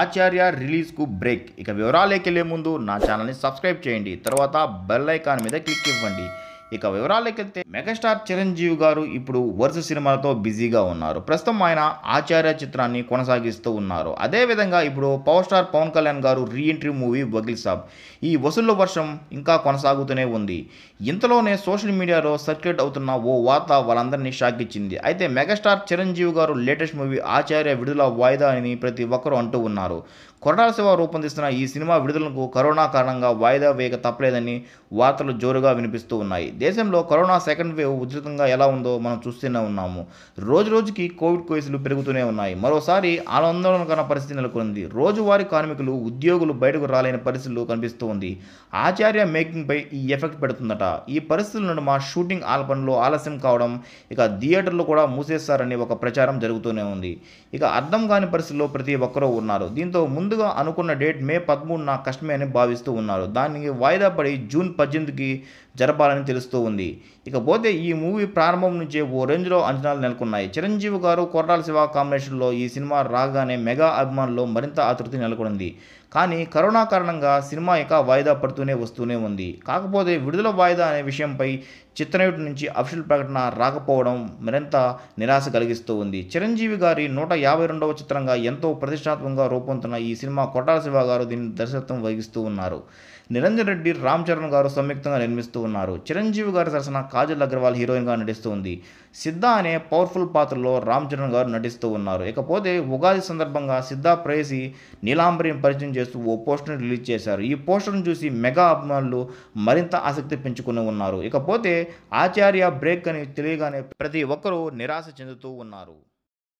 ఆచార్య రిలీజ్కు break ఇక వివరాలేకెళ్లే ముందు నా ఛానల్ని సబ్స్క్రైబ్ చేయండి తర్వాత బెల్ ఐకాన్ మీద క్లిక్ ఇవ్వండి ఇక వివరాలకెళ్తే మెగాస్టార్ చిరంజీవి గారు ఇప్పుడు వరుస సినిమాలతో బిజీగా ఉన్నారు ప్రస్తుతం ఆయన ఆచార్య చిత్రాన్ని కొనసాగిస్తూ ఉన్నారు అదేవిధంగా ఇప్పుడు పవర్ స్టార్ పవన్ కళ్యాణ్ గారు రీఎంట్రీ మూవీ వకీల్ సాబ్ ఈ వసూళ్ల వర్షం ఇంకా కొనసాగుతూనే ఉంది ఇంతలోనే సోషల్ మీడియాలో సర్క్యులేట్ అవుతున్న ఓ వార్త వాళ్ళందరినీ షాక్ ఇచ్చింది అయితే మెగాస్టార్ చిరంజీవి గారు లేటెస్ట్ మూవీ ఆచార్య విడుదల వాయిదా అని ప్రతి ఒక్కరూ అంటూ ఉన్నారు కొరటాల శివ రూపొందిస్తున్న ఈ సినిమా విడుదలకు కరోనా కారణంగా వాయిదా వేయక తప్పలేదని వార్తలు జోరుగా వినిపిస్తూ ఉన్నాయి దేశంలో కరోనా సెకండ్ వేవ్ ఉధృతంగా ఎలా ఉందో మనం చూస్తూనే ఉన్నాము రోజు రోజుకి కోవిడ్ కేసులు పెరుగుతూనే ఉన్నాయి మరోసారి ఆందోళనకరణ పరిస్థితి నెలకొంది రోజువారీ కార్మికులు ఉద్యోగులు బయటకు రాలేని పరిస్థితులు కనిపిస్తూ ఉంది ఆచార్య మేకింగ్పై ఈ ఎఫెక్ట్ పెడుతుందట ఈ పరిస్థితుల నుండి మా షూటింగ్ ఆల్ ఆలస్యం కావడం ఇక థియేటర్లు కూడా మూసేస్తారని ఒక ప్రచారం జరుగుతూనే ఉంది ఇక అర్థం కాని పరిస్థితుల్లో ప్రతి ఒక్కరూ ఉన్నారు దీంతో ముందుగా అనుకున్న డేట్ మే పదమూడున కష్టమే అని భావిస్తూ ఉన్నారు దానికి వాయిదా పడి జూన్ పద్దెనిమిదికి జరపాలని తెలుస్తుంది తెలుస్తూ ఉంది ఇకపోతే ఈ మూవీ ప్రారంభం నుంచే ఓ రేంజ్లో అంచనాలు నెలకొన్నాయి చిరంజీవి గారు కొర్రాల శివ కాంబినేషన్లో ఈ సినిమా రాగానే మెగా అభిమానుల్లో మరింత ఆతృతి నెలకొంది కానీ కరోనా కారణంగా సినిమా ఇక వాయిదా పడుతూనే వస్తూనే ఉంది కాకపోతే విడుదల వాయిదా అనే విషయంపై చిత్రయూటి నుంచి అఫిషియల్ ప్రకటన రాకపోవడం మరింత నిరాశ కలిగిస్తూ ఉంది చిరంజీవి గారి నూట యాభై రెండవ చిత్రంగా ఎంతో ప్రతిష్టాత్మకంగా రూపొందుతున్న ఈ సినిమా కొట్టాల శివ గారు దీని దర్శకత్వం వహిస్తూ ఉన్నారు నిరంజన్ రెడ్డి రామ్ చరణ్ గారు సంయుక్తంగా నిర్మిస్తూ ఉన్నారు చిరంజీవి చిరంజీవి గారి సరసన కాజల్ అగర్వాల్ హీరోయిన్గా నటిస్తుంది సిద్ధ అనే పవర్ఫుల్ పాత్రలో రామ్ చరణ్ గారు నటిస్తూ ఉన్నారు ఇకపోతే ఉగాది సందర్భంగా సిద్ధ ప్రేసి నీలాంబరిని పరిచయం చేస్తూ ఓ పోస్టర్ని రిలీజ్ చేశారు ఈ పోస్టర్ను చూసి మెగా అభిమానులు మరింత ఆసక్తి పెంచుకుని ఉన్నారు ఇకపోతే ఆచార్య బ్రేక్ అని తెలియగానే ప్రతి ఒక్కరూ నిరాశ చెందుతూ ఉన్నారు